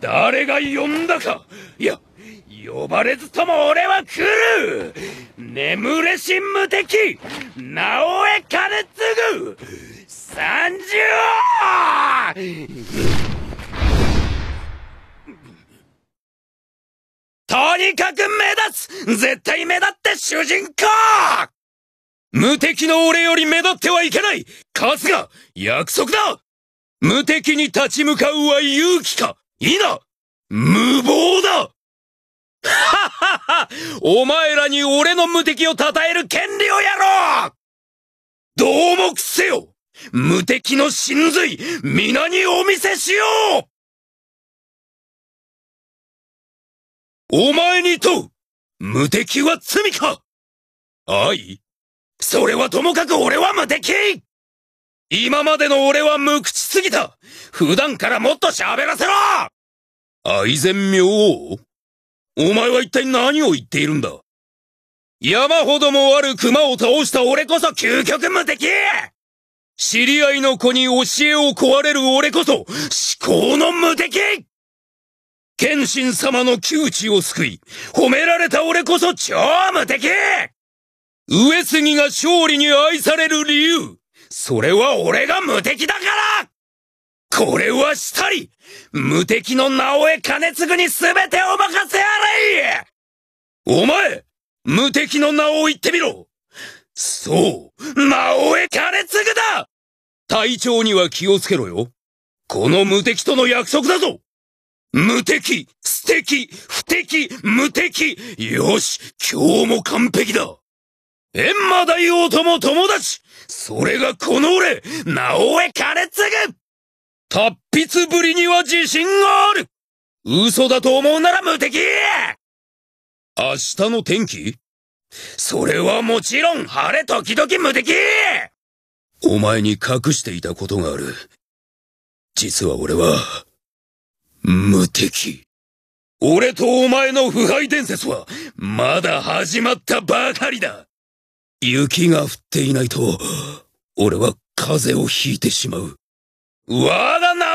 誰が呼んだかいや、呼ばれずとも俺は来る眠れし無敵直江え金継ぐ三十とにかく目立つ絶対目立って主人公無敵の俺より目立ってはいけない春日約束だ無敵に立ち向かうは勇気か否無謀だはっはっはお前らに俺の無敵を称える権利をやろうどうもくせよ無敵の真髄、皆にお見せしようお前に問う無敵は罪か愛それはともかく俺は無敵今までの俺は無口すぎた普段からもっと喋らせろ愛禅明王お前は一体何を言っているんだ山ほどもある熊を倒した俺こそ究極無敵知り合いの子に教えを壊れる俺こそ至高の無敵剣心様の窮地を救い、褒められた俺こそ超無敵上杉が勝利に愛される理由、それは俺が無敵だからこれはしたり無敵の名直金兼ぐに全てお任せあれお前無敵の名を言ってみろそう名直金兼ぐだ隊長には気をつけろよ。この無敵との約束だぞ無敵、素敵、不敵、無敵よし今日も完璧だ閻魔大王とも友達それがこの俺、直江兼ぐ達筆ぶりには自信がある嘘だと思うなら無敵明日の天気それはもちろん晴れ時々無敵お前に隠していたことがある。実は俺は、無敵。俺とお前の腐敗伝説は、まだ始まったばかりだ雪が降っていないと、俺は風邪をひいてしまう。我が直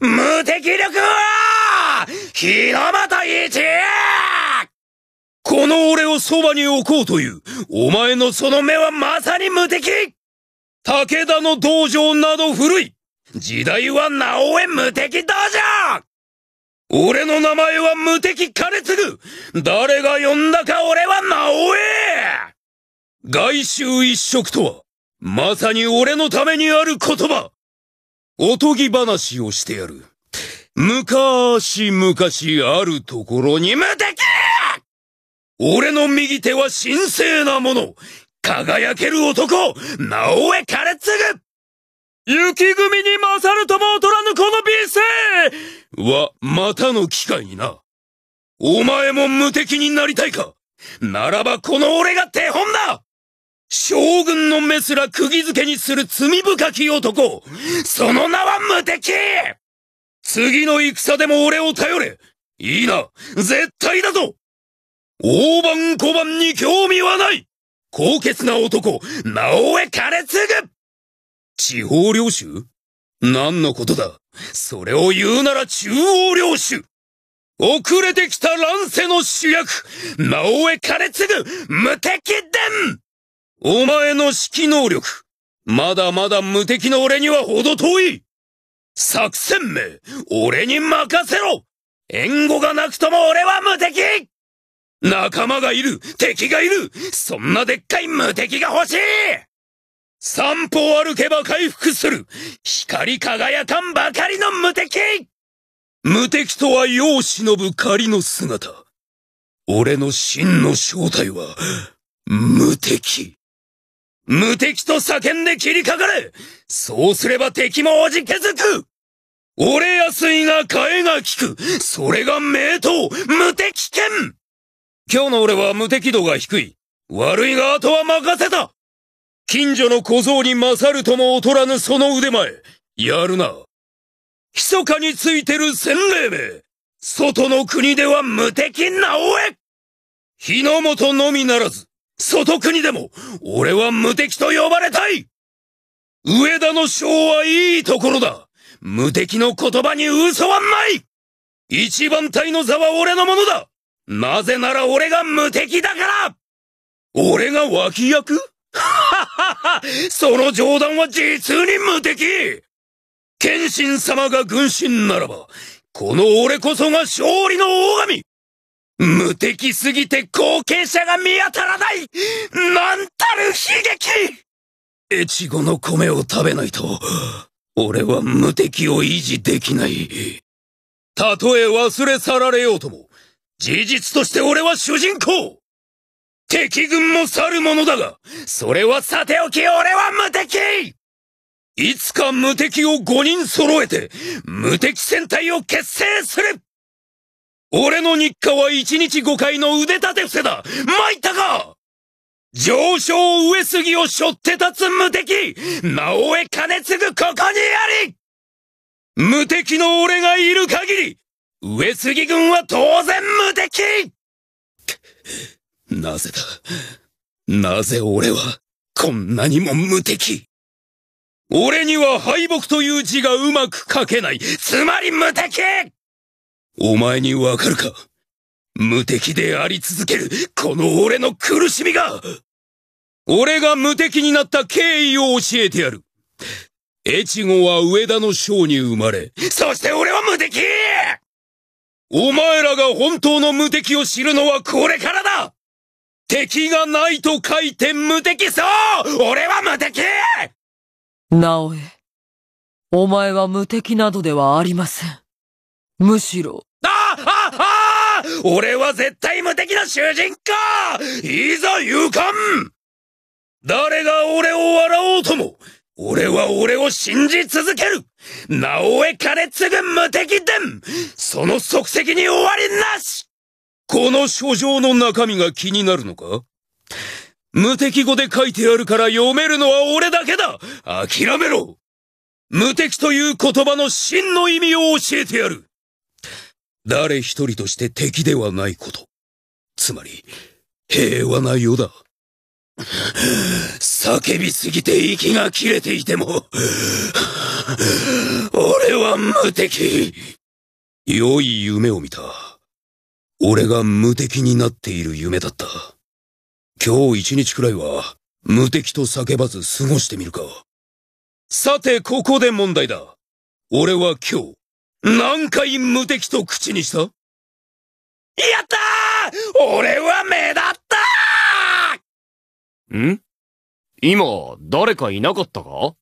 江の無敵力は日のた。一この俺をそばに置こうという、お前のその目はまさに無敵武田の道場など古い時代は直江無敵道場俺の名前は無敵彼次ぐ誰が呼んだか俺は直江外周一色とは、まさに俺のためにある言葉おとぎ話をしてやる。昔々あるところに無敵俺の右手は神聖なもの輝ける男直江彼次ぐ雪組に勝るとも劣らぬこのは、またの機会にな。お前も無敵になりたいかならばこの俺が手本だ将軍のメスら釘付けにする罪深き男その名は無敵次の戦でも俺を頼れいいな絶対だぞ大判小判に興味はない高潔な男、直江枯れ継ぐ地方領主何のことだそれを言うなら中央領主遅れてきた乱世の主役魔王へ枯れ継ぐ無敵伝お前の指揮能力まだまだ無敵の俺には程遠い作戦名俺に任せろ援護がなくとも俺は無敵仲間がいる敵がいるそんなでっかい無敵が欲しい三歩歩けば回復する光り輝かんばかりの無敵無敵とは世を忍ぶ仮の姿。俺の真の正体は、無敵。無敵と叫んで切りかかれそうすれば敵もおじけづく俺安いが替えが利くそれが名刀無敵剣今日の俺は無敵度が低い。悪いが後は任せた近所の小僧に勝るとも劣らぬその腕前、やるな。密かについてる洗礼名、外の国では無敵なおえ日の元のみならず、外国でも、俺は無敵と呼ばれたい上田の章はいいところだ無敵の言葉に嘘はない一番隊の座は俺のものだなぜなら俺が無敵だから俺が脇役は その冗談は実に無敵剣心様が軍神ならば、この俺こそが勝利の大神無敵すぎて後継者が見当たらないなんたる悲劇越後の米を食べないと、俺は無敵を維持できない。たとえ忘れ去られようとも、事実として俺は主人公敵軍も去るものだが、それはさておき俺は無敵いつか無敵を5人揃えて、無敵戦隊を結成する俺の日課は1日5回の腕立て伏せだ参ったか上昇上杉を背負って立つ無敵直江兼継ぐここにあり無敵の俺がいる限り、上杉軍は当然無敵なぜだ。なぜ俺は、こんなにも無敵。俺には敗北という字がうまく書けない。つまり無敵お前にわかるか無敵であり続ける、この俺の苦しみが俺が無敵になった経緯を教えてやる。越後は上田の将に生まれ、そして俺は無敵お前らが本当の無敵を知るのはこれからだ敵がないと書いて無敵そう俺は無敵なおえ、お前は無敵などではありません。むしろ。ああああ俺は絶対無敵の囚人かいざ勇敢誰が俺を笑おうとも、俺は俺を信じ続ける直江金継ぐ無敵伝その即席に終わりなしこの書状の中身が気になるのか無敵語で書いてあるから読めるのは俺だけだ諦めろ無敵という言葉の真の意味を教えてやる誰一人として敵ではないこと。つまり、平和な世だ。叫びすぎて息が切れていても、俺は無敵。良い夢を見た。俺が無敵になっている夢だった。今日一日くらいは、無敵と叫ばず過ごしてみるか。さて、ここで問題だ。俺は今日、何回無敵と口にしたやったー俺は目立ったん今、誰かいなかったか